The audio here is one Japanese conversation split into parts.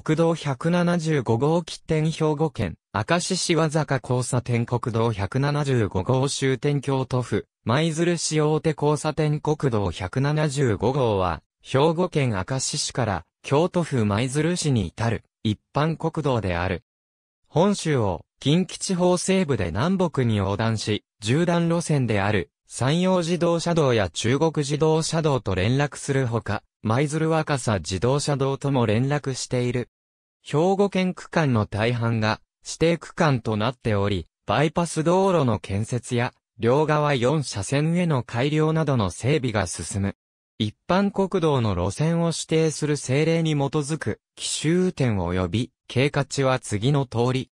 国道175号起点兵庫県、明石市和坂交差点国道175号終点京都府、舞鶴市大手交差点国道175号は、兵庫県明石市から京都府舞鶴市に至る一般国道である。本州を近畿地方西部で南北に横断し、縦断路線である山陽自動車道や中国自動車道と連絡するほか、舞鶴若狭自動車道とも連絡している。兵庫県区間の大半が指定区間となっており、バイパス道路の建設や、両側4車線への改良などの整備が進む。一般国道の路線を指定する政令に基づく、奇襲点及び、経過地は次の通り、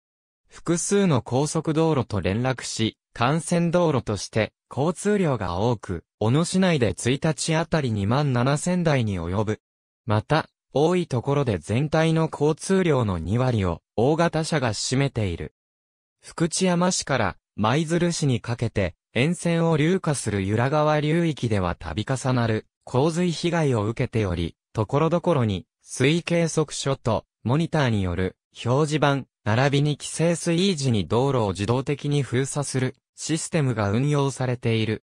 複数の高速道路と連絡し、幹線道路として交通量が多く、小野市内で1日あたり2万7000台に及ぶ。また、多いところで全体の交通量の2割を大型車が占めている。福知山市から舞鶴市にかけて沿線を流下する由良川流域では度重なる洪水被害を受けており、ところどころに水位計測所とモニターによる表示板、並びに規制水ージに道路を自動的に封鎖するシステムが運用されている。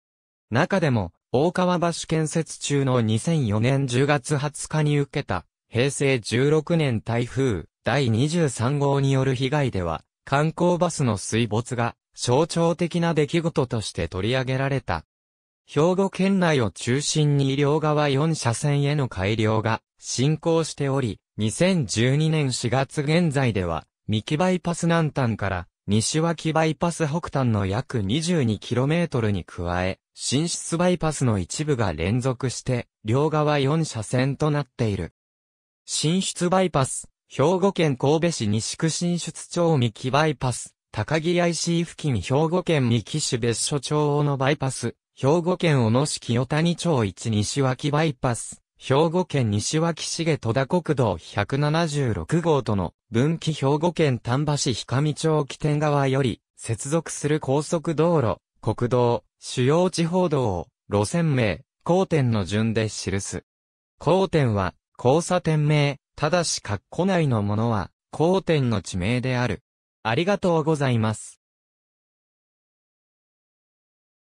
中でも、大川橋建設中の2004年10月20日に受けた、平成16年台風第23号による被害では、観光バスの水没が象徴的な出来事として取り上げられた。兵庫県内を中心に両側4車線への改良が進行しており、2012年4月現在では、三木バイパス南端から西脇バイパス北端の約 22km に加え、新出バイパスの一部が連続して、両側4車線となっている。新出バイパス、兵庫県神戸市西区新出町三木バイパス、高木 IC 付近兵庫県三木市別所町のバイパス、兵庫県小野市清谷町一西脇バイパス、兵庫県西脇重戸田国道176号との分岐兵庫県丹波市氷上町起点側より接続する高速道路、国道、主要地方道を路線名、交点の順で記す。交点は交差点名、ただし括弧内のものは交点の地名である。ありがとうございます。